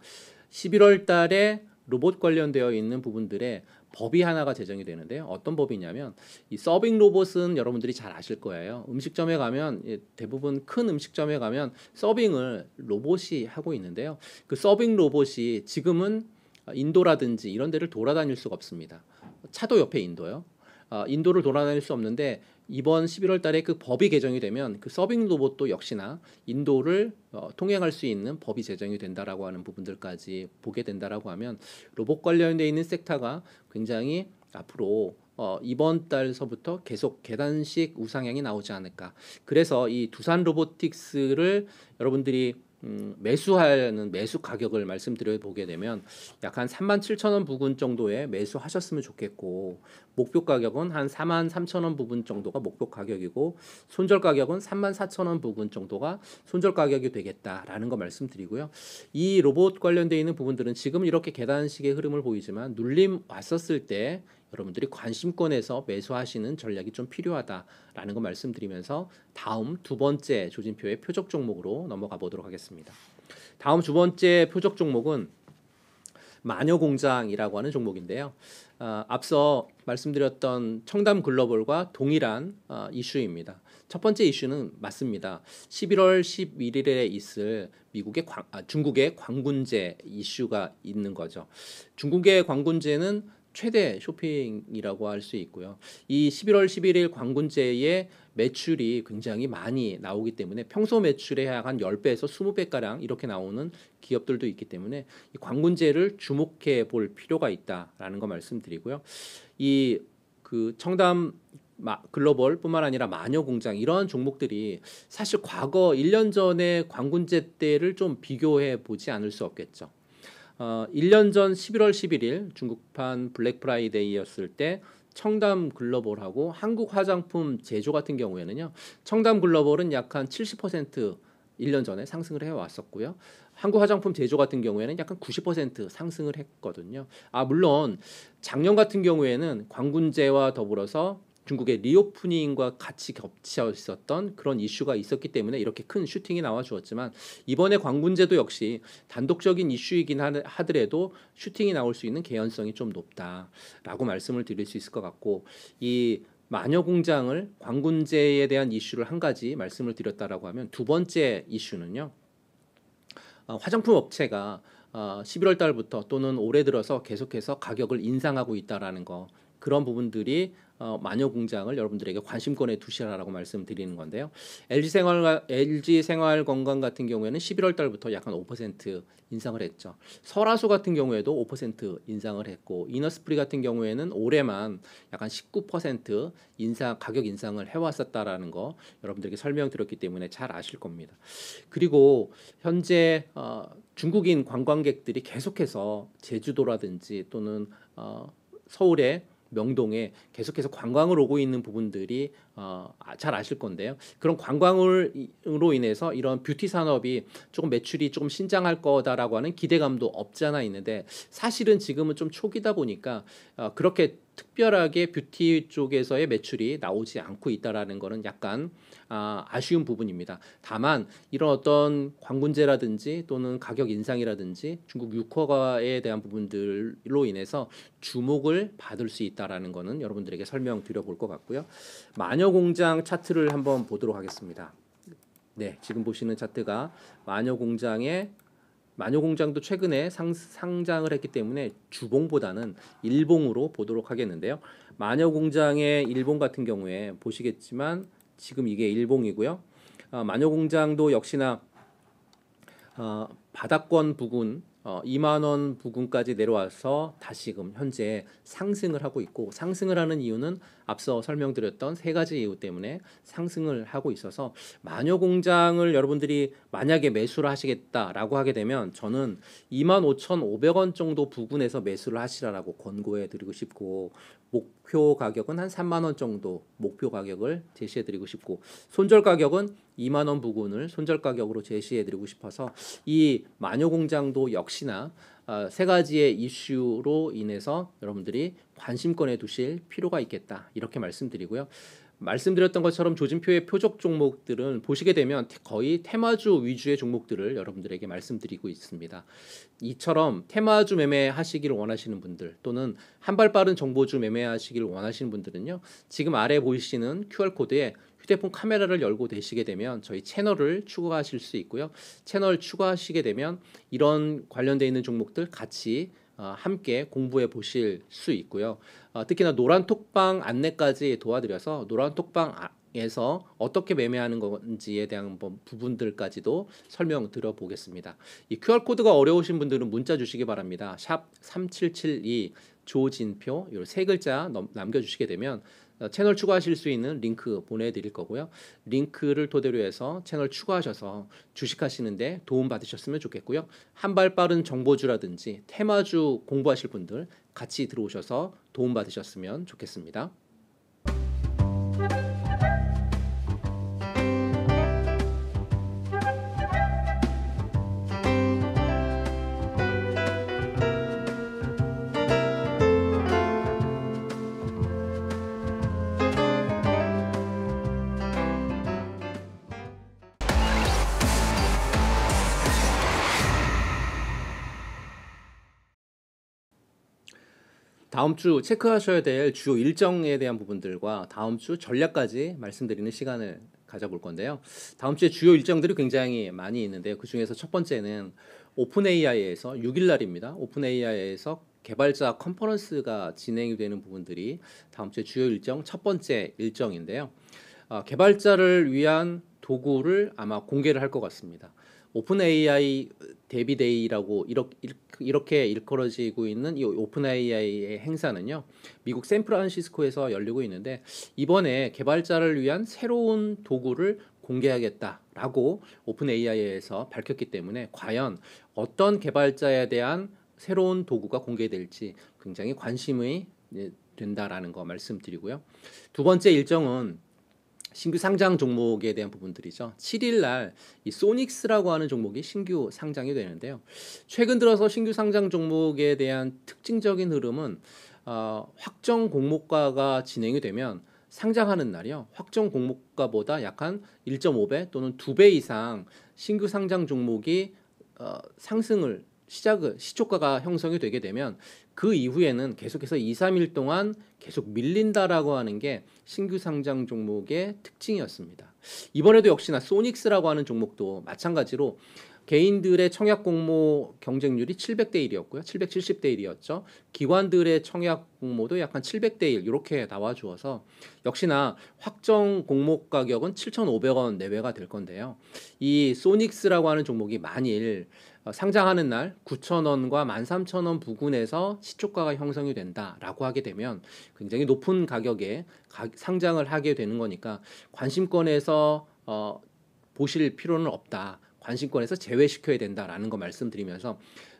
S1: 11월 달에 로봇 관련되어 있는 부분들의 법이 하나가 제정이 되는데요. 어떤 법이냐면 이 서빙 로봇은 여러분들이 잘 아실 거예요. 음식점에 가면 예, 대부분 큰 음식점에 가면 서빙을 로봇이 하고 있는데요. 그 서빙 로봇이 지금은 인도라든지 이런 데를 돌아다닐 수가 없습니다. 차도 옆에 인도요. 어, 인도를 돌아다닐 수 없는데 이번 11월 달에 그 법이 개정이 되면 그 서빙 로봇도 역시나 인도를 어, 통행할 수 있는 법이 제정이 된다라고 하는 부분들까지 보게 된다라고 하면 로봇 관련되어 있는 섹터가 굉장히 앞으로 어, 이번 달서부터 계속 계단식 우상향이 나오지 않을까. 그래서 이 두산 로보틱스를 여러분들이 음, 매수하는 매수 가격을 말씀드려 보게 되면 약 한 3만 7천 원 부근 정도에 매수하셨으면 좋겠고 목표 가격은 한 4만 3천 원 부분 정도가 목표 가격이고 손절 가격은 3만 4천 원 부분 정도가 손절 가격이 되겠다라는 거 말씀드리고요. 이 로봇 관련되어 있는 부분들은 지금 이렇게 계단식의 흐름을 보이지만 눌림 왔었을 때 여러분들이 관심권에서 매수하시는 전략이 좀 필요하다라는 거 말씀드리면서 다음 두 번째 조진표의 표적 종목으로 넘어가 보도록 하겠습니다. 다음 두 번째 표적 종목은 마녀공장이라고 하는 종목인데요. 어, 앞서 말씀드렸던 청담 글로벌과 동일한 어, 이슈입니다. 첫 번째 이슈는 맞습니다. 11월 11일에 있을 미국의 광, 아, 중국의 광군제 이슈가 있는 거죠. 중국의 광군제는 최대 쇼핑이라고 할 수 있고요. 이 11월 11일 광군제의 매출이 굉장히 많이 나오기 때문에 평소 매출의 한 10배에서 20배가량 이렇게 나오는 기업들도 있기 때문에 이 광군제를 주목해 볼 필요가 있다라는 거 말씀드리고요. 이 그 청담 글로벌뿐만 아니라 마녀 공장 이런 종목들이 사실 과거 1년 전에 광군제 때를 좀 비교해 보지 않을 수 없겠죠. 어, 1년 전 11월 11일 중국판 블랙 프라이데이였을 때 청담 글로벌하고 한국 화장품 제조 같은 경우에는요. 청담 글로벌은 약 한 70% 1년 전에 상승을 해 왔었고요. 한국 화장품 제조 같은 경우에는 약간 90% 상승을 했거든요. 아 물론 작년 같은 경우에는 광군제와 더불어서 중국의 리오프닝과 같이 겹쳐 있었던 그런 이슈가 있었기 때문에 이렇게 큰 슈팅이 나와 주었지만 이번에 광군제도 역시 단독적인 이슈이긴 하더라도 슈팅이 나올 수 있는 개연성이 좀 높다라고 말씀을 드릴 수 있을 것 같고 이 마녀 공장을 광군제에 대한 이슈를 한 가지 말씀을 드렸다라고 하면 두 번째 이슈는요. 어, 화장품 업체가 어, 11월 달부터 또는 올해 들어서 계속해서 가격을 인상하고 있다라는 거 그런 부분들이 어, 마녀 공장을 여러분들에게 관심권에 두시라라고 말씀드리는 건데요. LG 생활 LG 생활 건강 같은 경우에는 11월 달부터 약간 5% 인상을 했죠. 설화수 같은 경우에도 5% 인상을 했고 이너스프리 같은 경우에는 올해만 약간 19% 인상 가격 인상을 해 왔었다라는 거 여러분들에게 설명드렸기 때문에 잘 아실 겁니다. 그리고 현재 어, 중국인 관광객들이 계속해서 제주도라든지 또는 어, 서울에 명동에 계속해서 관광을 오고 있는 부분들이 어, 아, 잘 아실 건데요. 그런 관광으로 인해서 이런 뷰티 산업이 조금 매출이 조금 신장할 거다라고 하는 기대감도 없지 아 있는데 사실은 지금은 좀 초기다 보니까 어, 그렇게 특별하게 뷰티 쪽에서의 매출이 나오지 않고 있다라는 것은 약간 아, 아쉬운 부분입니다. 다만 이런 어떤 광군제라든지 또는 가격 인상이라든지 중국 유커가에 대한 부분들로 인해서 주목을 받을 수 있다라는 것은 여러분들에게 설명드려 볼 것 같고요. 마녀 공장 차트를 한번 보도록 하겠습니다. 네, 지금 보시는 차트가 마녀 공장의 마녀공장도 최근에 상, 상장을 했기 때문에 주봉보다는 일봉으로 보도록 하겠는데요. 마녀공장의 일봉 같은 경우에 보시겠지만 지금 이게 일봉이고요. 어, 아, 마녀공장도 역시나 어, 바닥권 부근 2만 어, 원 부근까지 내려와서 다시금 현재 상승을 하고 있고 상승을 하는 이유는 앞서 설명드렸던 세 가지 이유 때문에 상승을 하고 있어서 마녀 공장을 여러분들이 만약에 매수를 하시겠다라고 하게 되면 저는 2만 5천5백원 정도 부근에서 매수를 하시라라고 권고해 드리고 싶고 목 목표 가격은 한 3만 원 정도 목표 가격을 제시해 드리고 싶고 손절 가격은 2만 원 부근을 손절 가격으로 제시해 드리고 싶어서 이 마녀 공장도 역시나 어, 세 가지의 이슈로 인해서 여러분들이 관심권에 두실 필요가 있겠다 이렇게 말씀드리고요. 말씀드렸던 것처럼 조진표의 표적 종목들은 보시게 되면 거의 테마주 위주의 종목들을 여러분들에게 말씀드리고 있습니다. 이처럼 테마주 매매하시길 원하시는 분들 또는 한발 빠른 정보주 매매하시길 원하시는 분들은요. 지금 아래 보이시는 QR코드에 휴대폰 카메라를 열고 되시게 되면 저희 채널을 추가하실 수 있고요. 채널 추가하시게 되면 이런 관련돼 있는 종목들 같이 어, 함께 공부해 보실 수 있고요. 어, 특히나 노란톡방 안내까지 도와드려서 노란톡방에서 어떻게 매매하는 건지에 대한 뭐 부분들까지도 설명 드려보겠습니다. 이 QR코드가 어려우신 분들은 문자 주시기 바랍니다. 샵 3772 조진표 이세 글자 남겨주시게 되면 채널 추가하실 수 있는 링크 보내드릴 거고요. 링크를 토대로 해서 채널 추가하셔서 주식하시는데 도움 받으셨으면 좋겠고요. 한발 빠른 정보주라든지 테마주 공부하실 분들 같이 들어오셔서 도움 받으셨으면 좋겠습니다. 다음 주 체크하셔야 될 주요 일정에 대한 부분들과 다음 주 전략까지 말씀드리는 시간을 가져볼 건데요. 다음 주에 주요 일정들이 굉장히 많이 있는데요. 그 중에서 첫 번째는 오픈 AI에서 6일 날입니다. 오픈 AI에서 개발자 컨퍼런스가 진행이 되는 부분들이 다음 주에 주요 일정 첫 번째 일정인데요. 어, 개발자를 위한 도구를 아마 공개를 할 것 같습니다. 오픈 AI 데뷔데이라고 이렇게, 이렇게 일컬어지고 있는 이 오픈 AI의 행사는요. 미국 샌프란시스코에서 열리고 있는데 이번에 개발자를 위한 새로운 도구를 공개하겠다라고 오픈 AI에서 밝혔기 때문에 과연 어떤 개발자에 대한 새로운 도구가 공개될지 굉장히 관심이 예, 된다라는 거 말씀드리고요. 두 번째 일정은 신규 상장 종목에 대한 부분들이죠. 7일 날이 소닉스라고 하는 종목이 신규 상장이 되는데요. 최근 들어서 신규 상장 종목에 대한 특징적인 흐름은 어, 확정 공모가가 진행이 되면 상장하는 날이요. 확정 공모가보다 약한 1.5배 또는 2배 이상 신규 상장 종목이 어, 상승을 시작을 시초가가 형성이 되게 되면 그 이후에는 계속해서 2, 3일 동안 계속 밀린다라고 하는 게 신규 상장 종목의 특징이었습니다. 이번에도 역시나 소닉스라고 하는 종목도 마찬가지로 개인들의 청약 공모 경쟁률이 700대 1이었고요. 770대 1이었죠. 기관들의 청약 공모도 약한 700대 1 이렇게 나와 주어서 역시나 확정 공모 가격은 7,500원 내외가 될 건데요. 이 소닉스라고 하는 종목이 만일 어, 상장하는 날 9,000원과 13,000원 부근에서 시초가가 형성이 된다라고 하게 되면 굉장히 높은 가격에 상장을 하게 되는 거니까 관심권에서 어, 보실 필요는 없다. 관심권에서 제외시켜야 된다라는 거 말씀드리면서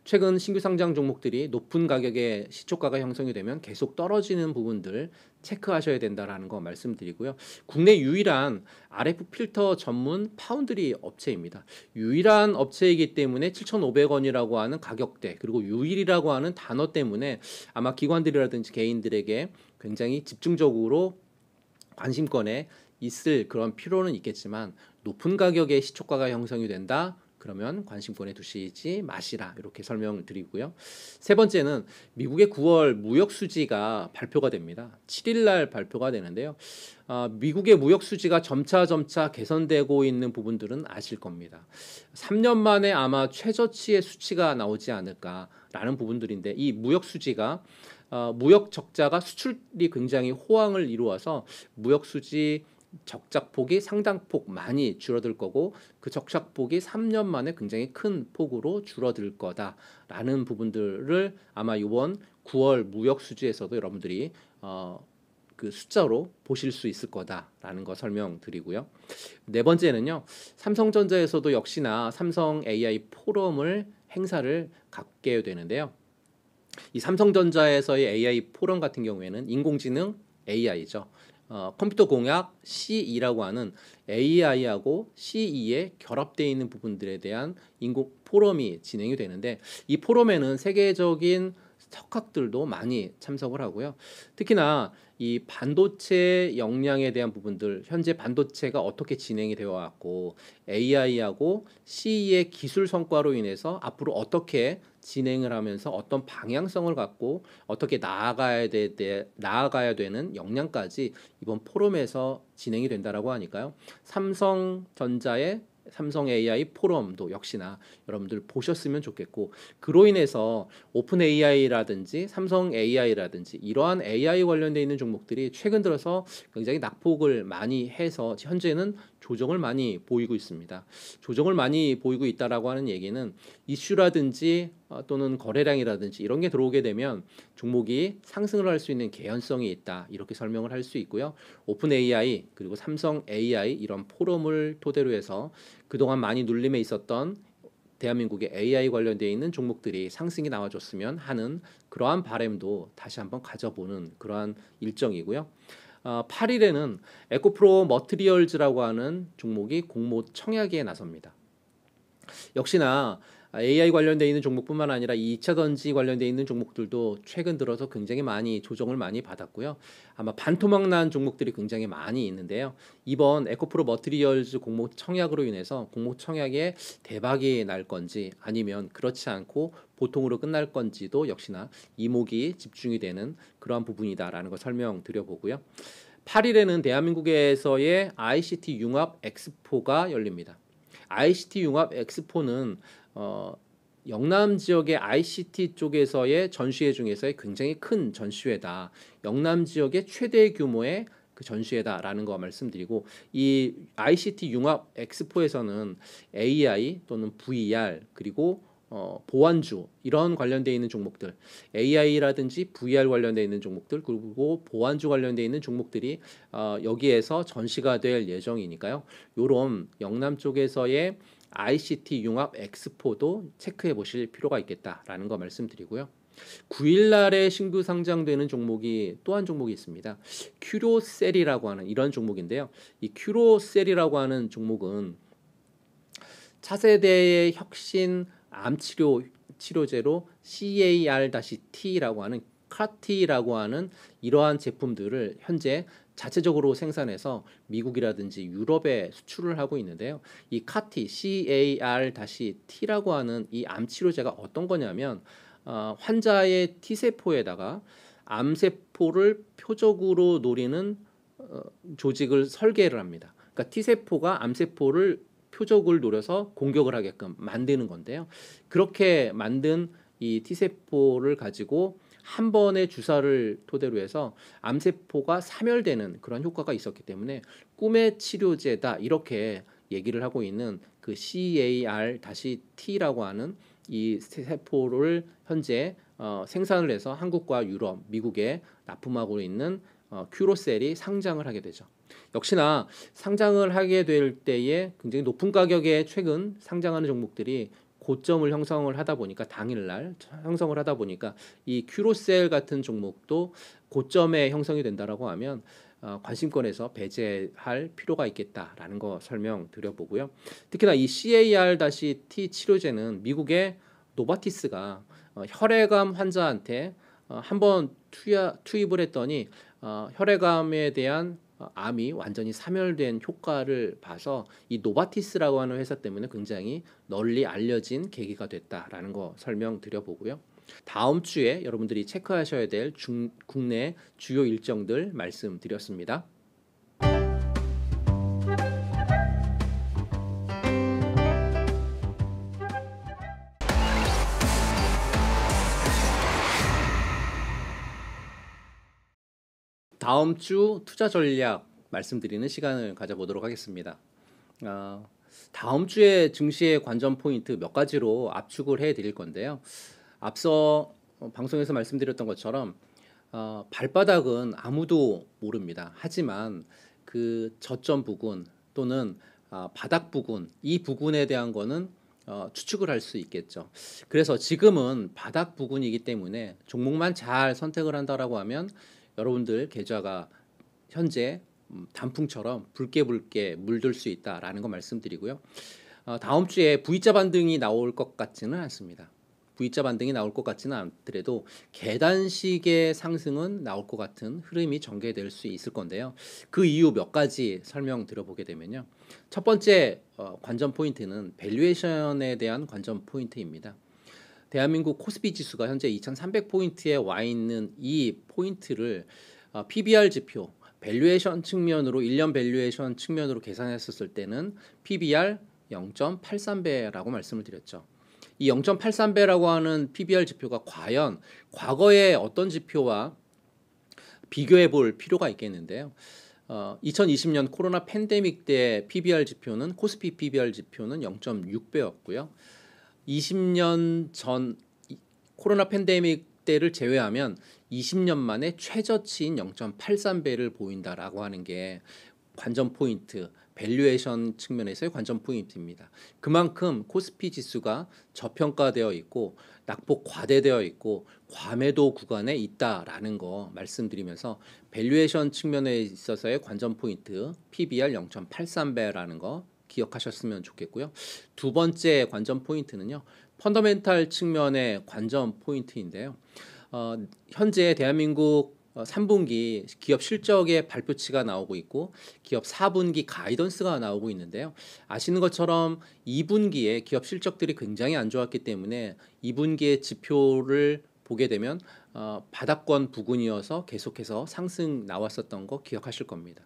S1: 최근 신규 상장 종목들이 높은 가격에 시초가가 형성이 되면 계속 떨어지는 부분들 체크하셔야 된다라는 거 말씀드리고요. 국내 유일한 RF 필터 전문 파운드리 업체입니다. 유일한 업체이기 때문에 7,500원이라고 하는 가격대 그리고 유일이라고 하는 단어 때문에 아마 기관들이라든지 개인들에게 굉장히 집중적으로 관심권에 있을 그런 필요는 있겠지만 높은 가격에 시초가가 형성이 된다. 그러면 관심권에 두시지 마시라 이렇게 설명을 드리고요. 세 번째는 미국의 9월 무역 수지가 발표가 됩니다. 7일 날 발표가 되는데요. 아, 미국의 무역 수지가 점차 점차 개선되고 있는 부분들은 아실 겁니다. 3년 만에 아마 최저치의 수치가 나오지 않을까라는 부분들인데 이 무역 수지가 어, 무역 적자가 수출이 굉장히 호황을 이루어서 무역 수지 적작폭이 상당폭 많이 줄어들 거고 그 적작폭이 3년 만에 굉장히 큰 폭으로 줄어들 거다라는 부분들을 아마 이번 9월 무역 수지에서도 여러분들이 어, 그 숫자로 보실 수 있을 거다라는 거 설명드리고요. 네 번째는요. 삼성전자에서도 역시나 삼성 AI 포럼을 행사를 갖게 되는데요. 이 삼성전자에서의 AI 포럼 같은 경우에는 인공지능 AI죠. 어, 컴퓨터 공약 C2라고 하는 AI하고 c 2에 결합되어 있는 부분들에 대한 인공 포럼이 진행이 되는데 이 포럼에는 세계적인 석학들도 많이 참석을 하고요. 특히나 이 반도체 역량에 대한 부분들, 현재 반도체가 어떻게 진행이 되어 왔고 AI하고 CE의 기술 성과로 인해서 앞으로 어떻게 진행을 하면서 어떤 방향성을 갖고 어떻게 나아가야 되, 되 나아가야 되는 역량까지 이번 포럼에서 진행이 된다라고 하니까요. 삼성전자의 삼성 AI 포럼도 역시나 여러분들 보셨으면 좋겠고 그로 인해서 오픈 AI라든지 삼성 AI라든지 이러한 AI 관련돼 있는 종목들이 최근 들어서 굉장히 낙폭을 많이 해서 현재는 조정을 많이 보이고 있습니다. 조정을 많이 보이고 있다라고 하는 얘기는 이슈라든지 어, 또는 거래량이라든지 이런 게 들어오게 되면 종목이 상승을 할 수 있는 개연성이 있다 이렇게 설명을 할 수 있고요. 오픈 AI 그리고 삼성 AI 이런 포럼을 토대로 해서 그동안 많이 눌림에 있었던 대한민국의 AI 관련되어 있는 종목들이 상승이 나와줬으면 하는 그러한 바램도 다시 한번 가져보는 그러한 일정이고요. 어, 8일에는 에코프로 머트리얼즈라고 하는 종목이 공모 청약에 나섭니다. 역시나 AI 관련돼 있는 종목뿐만 아니라 2차 전지 관련돼 있는 종목들도 최근 들어서 굉장히 많이 조정을 많이 받았고요. 아마 반토막 난 종목들이 굉장히 많이 있는데요. 이번 에코프로 머트리얼즈 공모 청약으로 인해서 공모 청약에 대박이 날 건지 아니면 그렇지 않고 보통으로 끝날 건지도 역시나 이목이 집중이 되는 그러한 부분이다라는 걸 설명드려 보고요. 8일에는 대한민국에서의 ICT 융합 엑스포가 열립니다. ICT 융합 엑스포는 어, 영남 지역의 ICT 쪽에서의 전시회 중에서의 굉장히 큰 전시회다. 영남 지역의 최대 규모의 그 전시회다라는 거 말씀드리고 이 ICT 융합 엑스포에서는 AI 또는 VR 그리고 어, 보안주 이런 관련돼 있는 종목들 AI라든지 VR 관련돼 있는 종목들 그리고 보안주 관련돼 있는 종목들이 어, 여기에서 전시가 될 예정이니까요. 요런 영남 쪽에서의 ICT 융합 엑스포도 체크해 보실 필요가 있겠다라는 거 말씀드리고요. 9일 날에 신규 상장되는 종목이 또 한 종목이 있습니다. 큐로셀이라고 하는 이런 종목인데요. 이 큐로셀이라고 하는 종목은 차세대의 혁신 암 치료 치료제로 CAR-T라고 하는 카티라고 하는 이러한 제품들을 현재 자체적으로 생산해서 미국이라든지 유럽에 수출을 하고 있는데요. 이 카티 CAR-T라고 하는 이 암 치료제가 어떤 거냐면 어, 환자의 T 세포에다가 암 세포를 표적으로 노리는 어, 조직을 설계를 합니다. 그러니까 T 세포가 암 세포를 표적을 노려서 공격을 하게끔 만드는 건데요. 그렇게 만든 이 T세포를 가지고 한 번의 주사를 토대로 해서 암세포가 사멸되는 그런 효과가 있었기 때문에 꿈의 치료제다 이렇게 얘기를 하고 있는 그 CAR-T라고 하는 이 세포를 현재 어, 생산을 해서 한국과 유럽, 미국에 납품하고 있는 어, 큐로셀이 상장을 하게 되죠. 역시나 상장을 하게 될 때에 굉장히 높은 가격에 최근 상장하는 종목들이 고점을 형성을 하다 보니까 당일날 형성을 하다 보니까 이 큐로셀 같은 종목도 고점에 형성이 된다라고 하면 어, 관심권에서 배제할 필요가 있겠다라는 거 설명 드려보고요. 특히나 이 CAR-T 치료제는 미국의 노바티스가 어, 혈액암 환자한테 어, 한번 투입을 했더니 어, 혈액암에 대한 어, 암이 완전히 사멸된 효과를 봐서 이 노바티스라고 하는 회사 때문에 굉장히 널리 알려진 계기가 됐다라는 거 설명드려 보고요. 다음 주에 여러분들이 체크하셔야 될 중, 국내 주요 일정들 말씀드렸습니다. 다음 주 투자 전략 말씀드리는 시간을 가져보도록 하겠습니다. 어, 다음 주에 증시의 관전 포인트 몇 가지로 압축을 해드릴 건데요. 앞서 방송에서 말씀드렸던 것처럼 어, 발바닥은 아무도 모릅니다. 하지만 그 저점 부근 또는 어, 바닥 부근 이 부근에 대한 거는 어, 추측을 할 수 있겠죠. 그래서 지금은 바닥 부근이기 때문에 종목만 잘 선택을 한다라고 하면 여러분들 계좌가 현재 음, 단풍처럼 붉게 붉게 물들 수 있다라는 거 말씀드리고요. 어, 다음 주에 V자 반등이 나올 것 같지는 않습니다. V자 반등이 나올 것 같지는 않더라도 계단식의 상승은 나올 것 같은 흐름이 전개될 수 있을 건데요. 그 이유 몇 가지 설명들어보게 되면요. 첫 번째 어, 관전 포인트는 밸류에이션에 대한 관전 포인트입니다. 대한민국 코스피 지수가 현재 2,300포인트에 와 있는 이 포인트를 어, PBR 지표 밸류에이션 측면으로 1년 밸류에이션 측면으로 계산했었을 때는 PBR 0.83배라고 말씀을 드렸죠. 이 0.83배라고 하는 PBR 지표가 과연 과거의 어떤 지표와 비교해 볼 필요가 있겠는데요. 어, 2020년 코로나 팬데믹 때 PBR 지표는 코스피 PBR 지표는 0.6배였고요. 20년 전 코로나 팬데믹 때를 제외하면 20년 만에 최저치인 0.83배를 보인다라고 하는 게 관전 포인트 밸류에이션 측면에서의 관전 포인트입니다. 그만큼 코스피 지수가 저평가되어 있고 낙폭 과대되어 있고 과매도 구간에 있다라는 거 말씀드리면서 밸류에이션 측면에 있어서의 관전 포인트 PBR 0.83배라는 거 기억하셨으면 좋겠고요. 두 번째 관전 포인트는요. 펀더멘탈 측면의 관전 포인트인데요. 어, 현재 대한민국 3분기 어, 기업 실적의 발표치가 나오고 있고 기업 4분기 가이던스가 나오고 있는데요. 아시는 것처럼 2분기에 기업 실적들이 굉장히 안 좋았기 때문에 2분기의 지표를 보게 되면 어, 바닥권 부근이어서 계속해서 상승 나왔었던 거 기억하실 겁니다.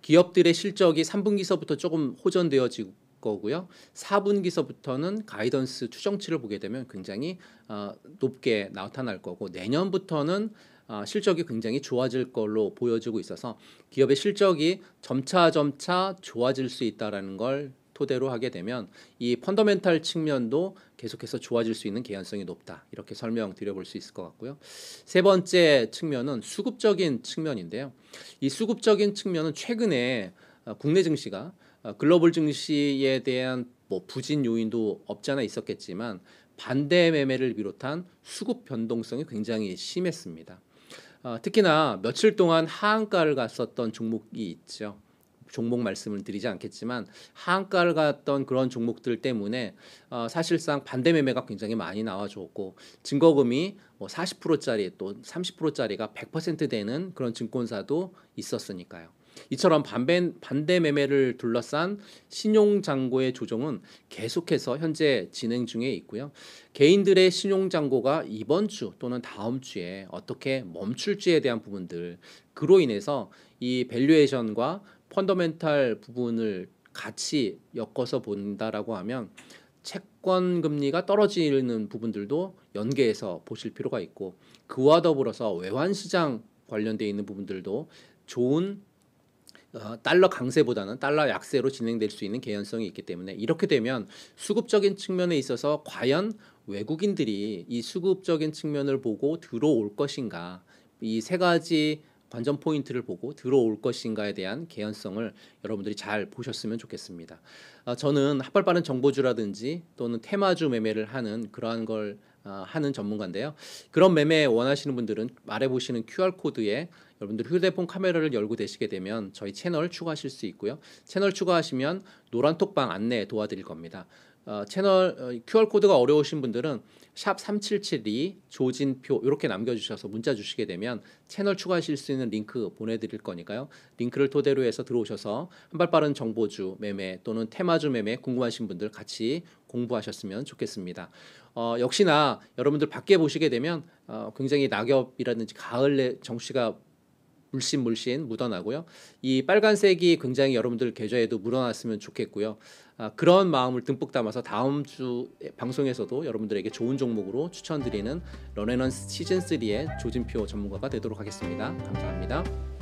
S1: 기업들의 실적이 3분기서부터 조금 호전되어지고 거고요. 4분기서부터는 가이던스 추정치를 보게 되면 굉장히 어, 높게 나타날 거고 내년부터는 어, 실적이 굉장히 좋아질 걸로 보여지고 있어서 기업의 실적이 점차 점차 좋아질 수 있다라는 걸 토대로 하게 되면 이 펀더멘탈 측면도 계속해서 좋아질 수 있는 개연성이 높다. 이렇게 설명드려볼 수 있을 것 같고요. 세 번째 측면은 수급적인 측면인데요. 이 수급적인 측면은 최근에 어, 국내 증시가 어, 글로벌 증시에 대한 뭐 부진 요인도 없지 않아 있었겠지만 반대 매매를 비롯한 수급 변동성이 굉장히 심했습니다. 어, 특히나 며칠 동안 하한가를 갔었던 종목이 있죠. 종목 말씀을 드리지 않겠지만 하한가를 갔던 그런 종목들 때문에 어, 사실상 반대 매매가 굉장히 많이 나와줬고 증거금이 뭐 40%짜리 또 30%짜리가 100% 되는 그런 증권사도 있었으니까요. 이처럼 반배, 반대 매매를 둘러싼 신용장고의 조정은 계속해서 현재 진행 중에 있고요. 개인들의 신용장고가 이번 주 또는 다음 주에 어떻게 멈출지에 대한 부분들 그로 인해서 이 밸류에이션과 펀더멘탈 부분을 같이 엮어서 본다라고 하면 채권 금리가 떨어지는 부분들도 연계해서 보실 필요가 있고 그와 더불어서 외환 시장 관련되어 있는 부분들도 좋은 어, 달러 강세보다는 달러 약세로 진행될 수 있는 개연성이 있기 때문에 이렇게 되면 수급적인 측면에 있어서 과연 외국인들이 이 수급적인 측면을 보고 들어올 것인가 이 세 가지 관전 포인트를 보고 들어올 것인가에 대한 개연성을 여러분들이 잘 보셨으면 좋겠습니다. 어, 저는 핫발 빠른 정보주라든지 또는 테마주 매매를 하는 그러한 걸 어, 하는 전문가인데요. 그런 매매 원하시는 분들은 아래 보시는 QR 코드에 여러분들 휴대폰 카메라를 열고 되시게 되면 저희 채널 추가하실 수 있고요. 채널 추가하시면 노란톡방 안내 도와드릴 겁니다. 아, 어, 채널 QR 코드가 어려우신 분들은 샵3772 조진표 이렇게 남겨주셔서 문자 주시게 되면 채널 추가하실 수 있는 링크 보내드릴 거니까요. 링크를 토대로 해서 들어오셔서 한발 빠른 정보주 매매 또는 테마주 매매 궁금하신 분들 같이 공부하셨으면 좋겠습니다. 어, 역시나 여러분들 밖에 보시게 되면 어, 굉장히 낙엽이라든지 가을에 정씨가 물씬 물씬 묻어나고요. 이 빨간색이 굉장히 여러분들 계좌에도 묻어났으면 좋겠고요. 아, 그런 마음을 듬뿍 담아서 다음 주 방송에서도 여러분들에게 좋은 종목으로 추천드리는 런앤런 시즌 3의 조진표 전문가가 되도록 하겠습니다. 감사합니다.